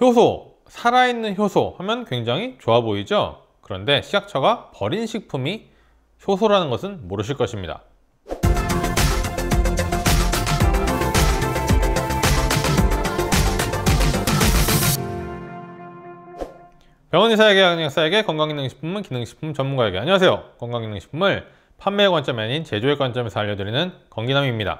효소, 살아있는 효소 하면 굉장히 좋아 보이죠? 그런데 식약처가 버린 식품이 효소라는 것은 모르실 것입니다. 병원 의사에게 약사에게 건강기능식품은 기능식품 전문가에게 안녕하세요 건강기능식품을 판매의 관점이 아닌 제조의 관점에서 알려드리는 건기남입니다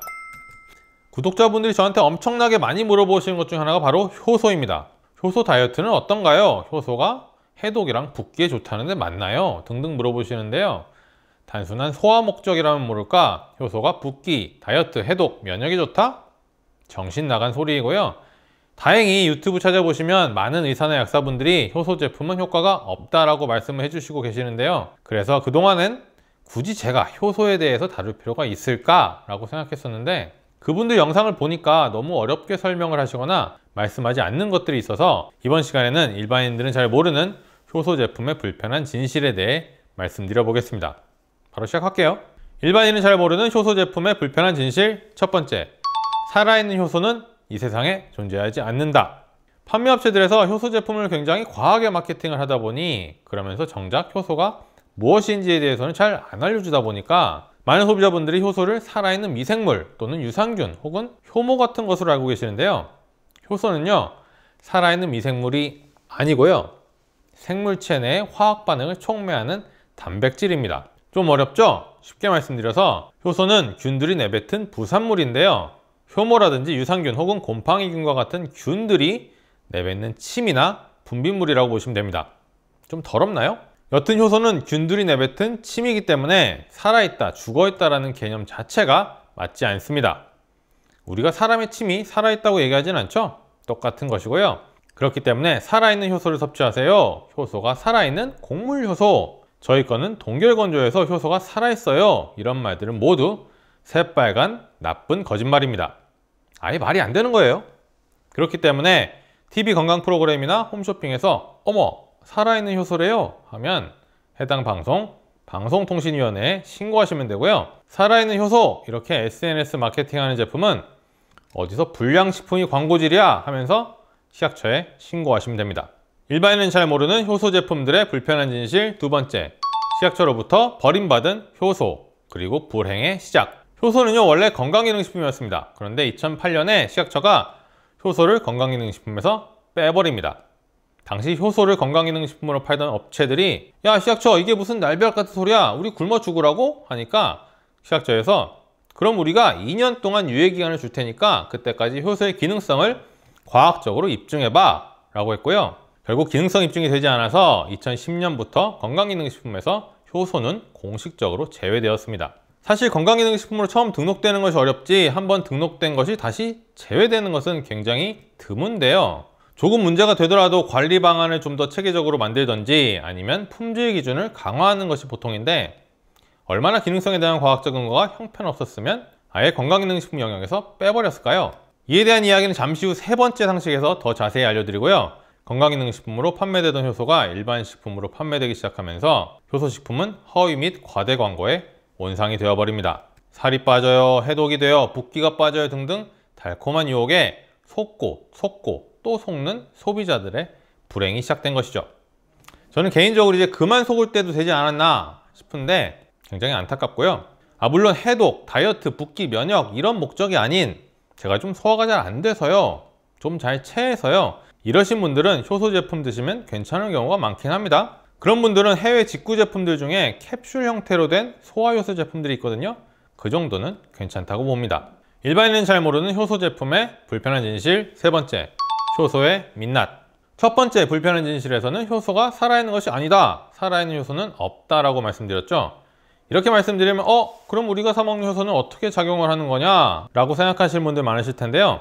구독자분들이 저한테 엄청나게 많이 물어보시는 것 중 하나가 바로 효소입니다 효소 다이어트는 어떤가요? 효소가 해독이랑 붓기에 좋다는데 맞나요? 등등 물어보시는데요. 단순한 소화 목적이라면 모를까 효소가 붓기, 다이어트, 해독, 면역이 좋다? 정신 나간 소리이고요. 다행히 유튜브 찾아보시면 많은 의사나 약사분들이 효소 제품은 효과가 없다라고 말씀을 해주시고 계시는데요. 그래서 그동안은 굳이 제가 효소에 대해서 다룰 필요가 있을까라고 생각했었는데 그분들 영상을 보니까 너무 어렵게 설명을 하시거나 말씀하지 않는 것들이 있어서 이번 시간에는 일반인들은 잘 모르는 효소 제품의 불편한 진실에 대해 말씀드려 보겠습니다. 바로 시작할게요. 일반인은 잘 모르는 효소 제품의 불편한 진실 첫 번째, 살아있는 효소는 이 세상에 존재하지 않는다. 판매업체들에서 효소 제품을 굉장히 과하게 마케팅을 하다 보니 그러면서 정작 효소가 무엇인지에 대해서는 잘 안 알려주다 보니까 많은 소비자분들이 효소를 살아있는 미생물 또는 유산균 혹은 효모 같은 것으로 알고 계시는데요. 효소는요, 살아있는 미생물이 아니고요. 생물체 내 화학 반응을 촉매하는 단백질입니다. 좀 어렵죠? 쉽게 말씀드려서 효소는 균들이 내뱉은 부산물인데요. 효모라든지 유산균 혹은 곰팡이균과 같은 균들이 내뱉는 침이나 분비물이라고 보시면 됩니다. 좀 더럽나요? 옅은 효소는 균들이 내뱉은 침이기 때문에 살아있다, 죽어있다라는 개념 자체가 맞지 않습니다. 우리가 사람의 침이 살아있다고 얘기하진 않죠? 똑같은 것이고요. 그렇기 때문에 살아있는 효소를 섭취하세요. 효소가 살아있는 곡물 효소. 저희 거는 동결건조에서 효소가 살아있어요. 이런 말들은 모두 새빨간 나쁜 거짓말입니다. 아예 말이 안 되는 거예요. 그렇기 때문에 TV 건강 프로그램이나 홈쇼핑에서 어머 살아있는 효소래요 하면 해당 방송 방송통신위원회에 신고하시면 되고요 살아있는 효소 이렇게 SNS 마케팅하는 제품은 어디서 불량식품이 광고질이야 하면서 시약처에 신고하시면 됩니다 일반인은 잘 모르는 효소 제품들의 불편한 진실 두 번째 시약처로부터 버림받은 효소 그리고 불행의 시작 효소는요 원래 건강기능식품이었습니다 그런데 2008년에 시약처가 효소를 건강기능식품에서 빼버립니다 당시 효소를 건강기능식품으로 팔던 업체들이 야 시약처 이게 무슨 날벼락 같은 소리야 우리 굶어 죽으라고 하니까 시약처에서 그럼 우리가 2년 동안 유예기간을 줄 테니까 그때까지 효소의 기능성을 과학적으로 입증해봐 라고 했고요 결국 기능성 입증이 되지 않아서 2010년부터 건강기능식품에서 효소는 공식적으로 제외되었습니다 사실 건강기능식품으로 처음 등록되는 것이 어렵지 한 번 등록된 것이 다시 제외되는 것은 굉장히 드문데요 조금 문제가 되더라도 관리 방안을 좀 더 체계적으로 만들던지 아니면 품질 기준을 강화하는 것이 보통인데 얼마나 기능성에 대한 과학적 근거가 형편없었으면 아예 건강기능식품 영역에서 빼버렸을까요? 이에 대한 이야기는 잠시 후 세 번째 상식에서 더 자세히 알려드리고요. 건강기능식품으로 판매되던 효소가 일반 식품으로 판매되기 시작하면서 효소식품은 허위 및 과대 광고의 온상이 되어버립니다. 살이 빠져요, 해독이 되어 붓기가 빠져요 등등 달콤한 유혹에 속고 속고 또 속는 소비자들의 불행이 시작된 것이죠. 저는 개인적으로 이제 그만 속을 때도 되지 않았나 싶은데 굉장히 안타깝고요. 아 물론 해독, 다이어트, 붓기, 면역 이런 목적이 아닌 제가 좀 소화가 잘 안 돼서요. 좀 잘 체해서요. 이러신 분들은 효소 제품 드시면 괜찮은 경우가 많긴 합니다. 그런 분들은 해외 직구 제품들 중에 캡슐 형태로 된 소화효소 제품들이 있거든요. 그 정도는 괜찮다고 봅니다. 일반인은 잘 모르는 효소 제품의 불편한 진실 세 번째 효소의 민낯 첫 번째 불편한 진실에서는 효소가 살아있는 것이 아니다 살아있는 효소는 없다라고 말씀드렸죠 이렇게 말씀드리면 어? 그럼 우리가 사먹는 효소는 어떻게 작용을 하는 거냐? 라고 생각하실 분들 많으실 텐데요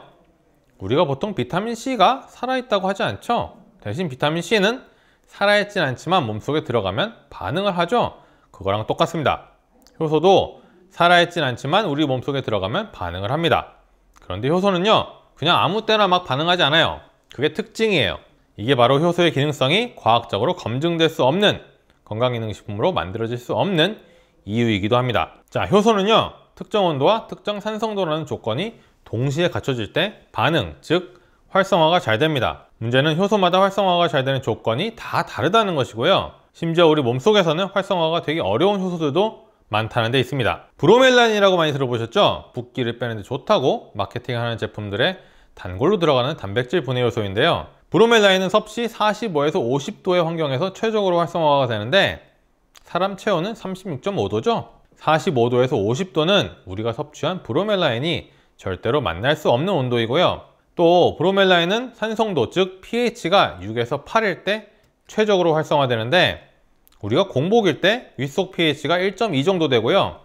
우리가 보통 비타민C가 살아있다고 하지 않죠 대신 비타민C는 살아있진 않지만 몸속에 들어가면 반응을 하죠 그거랑 똑같습니다 효소도 살아있진 않지만 우리 몸속에 들어가면 반응을 합니다 그런데 효소는요 그냥 아무 때나 막 반응하지 않아요 그게 특징이에요. 이게 바로 효소의 기능성이 과학적으로 검증될 수 없는 건강기능식품으로 만들어질 수 없는 이유이기도 합니다. 자, 효소는요. 특정 온도와 특정 산성도라는 조건이 동시에 갖춰질 때 반응, 즉 활성화가 잘 됩니다. 문제는 효소마다 활성화가 잘 되는 조건이 다 다르다는 것이고요. 심지어 우리 몸속에서는 활성화가 되기 어려운 효소들도 많다는 데 있습니다. 브로멜란이라고 많이 들어보셨죠? 붓기를 빼는 데 좋다고 마케팅하는 제품들의 단골로 들어가는 단백질 분해 요소인데요. 브로멜라인은 섭씨 45에서 50도의 환경에서 최적으로 활성화가 되는데 사람 체온은 36.5도죠. 45도에서 50도는 우리가 섭취한 브로멜라인이 절대로 만날 수 없는 온도이고요. 또 브로멜라인은 산성도 즉 pH가 6에서 8일 때 최적으로 활성화되는데 우리가 공복일 때 윗속 pH가 1.2 정도 되고요.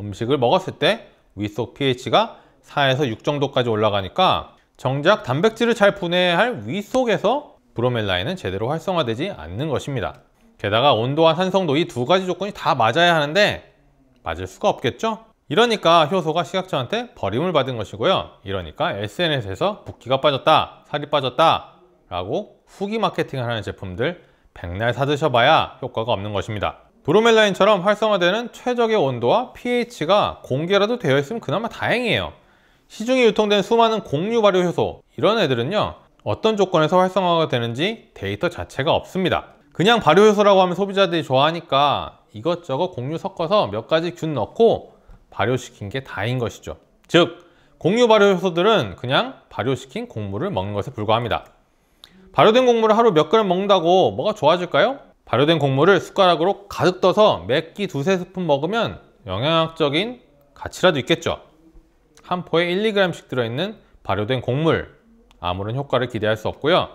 음식을 먹었을 때 윗속 pH가 4에서 6 정도까지 올라가니까 정작 단백질을 잘 분해할 위 속에서 브로멜라인은 제대로 활성화되지 않는 것입니다. 게다가 온도와 산성도 이 두 가지 조건이 다 맞아야 하는데 맞을 수가 없겠죠? 이러니까 효소가 식약처한테 버림을 받은 것이고요. 이러니까 SNS에서 붓기가 빠졌다, 살이 빠졌다 라고 후기 마케팅을 하는 제품들 백날 사드셔봐야 효과가 없는 것입니다. 브로멜라인처럼 활성화되는 최적의 온도와 pH가 공개라도 되어 있으면 그나마 다행이에요. 시중에 유통된 수많은 공유 발효 효소 이런 애들은요 어떤 조건에서 활성화가 되는지 데이터 자체가 없습니다 그냥 발효 효소라고 하면 소비자들이 좋아하니까 이것저것 공유 섞어서 몇 가지 균 넣고 발효시킨 게 다인 것이죠 즉 공유 발효 효소들은 그냥 발효시킨 곡물을 먹는 것에 불과합니다 발효된 곡물을 하루 몇 그램 먹는다고 뭐가 좋아질까요? 발효된 곡물을 숟가락으로 가득 떠서 맵기 두세 스푼 먹으면 영양학적인 가치라도 있겠죠 한 포에 1, 2g씩 들어있는 발효된 곡물 아무런 효과를 기대할 수 없고요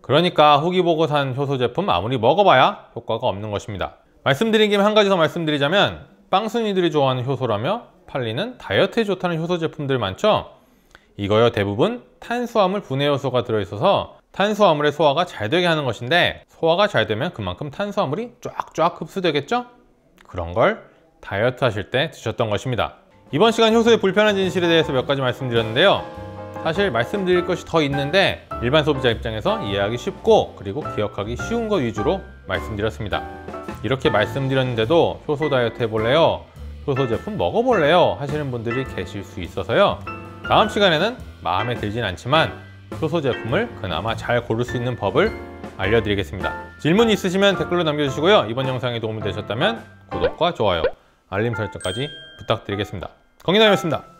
그러니까 후기 보고 산 효소 제품 아무리 먹어봐야 효과가 없는 것입니다 말씀드린 김에 한 가지 더 말씀드리자면 빵순이들이 좋아하는 효소라며 팔리는 다이어트에 좋다는 효소 제품들 많죠 이거요 대부분 탄수화물 분해 효소가 들어있어서 탄수화물의 소화가 잘 되게 하는 것인데 소화가 잘 되면 그만큼 탄수화물이 쫙쫙 흡수되겠죠? 그런 걸 다이어트 하실 때 드셨던 것입니다 이번 시간 효소의 불편한 진실에 대해서 몇 가지 말씀드렸는데요 사실 말씀드릴 것이 더 있는데 일반 소비자 입장에서 이해하기 쉽고 그리고 기억하기 쉬운 것 위주로 말씀드렸습니다 이렇게 말씀드렸는데도 효소 다이어트 해볼래요? 효소 제품 먹어볼래요? 하시는 분들이 계실 수 있어서요 다음 시간에는 마음에 들진 않지만 효소 제품을 그나마 잘 고를 수 있는 법을 알려드리겠습니다 질문 있으시면 댓글로 남겨주시고요 이번 영상이 도움이 되셨다면 구독과 좋아요 알림 설정까지 부탁드리겠습니다 경기남이었습니다.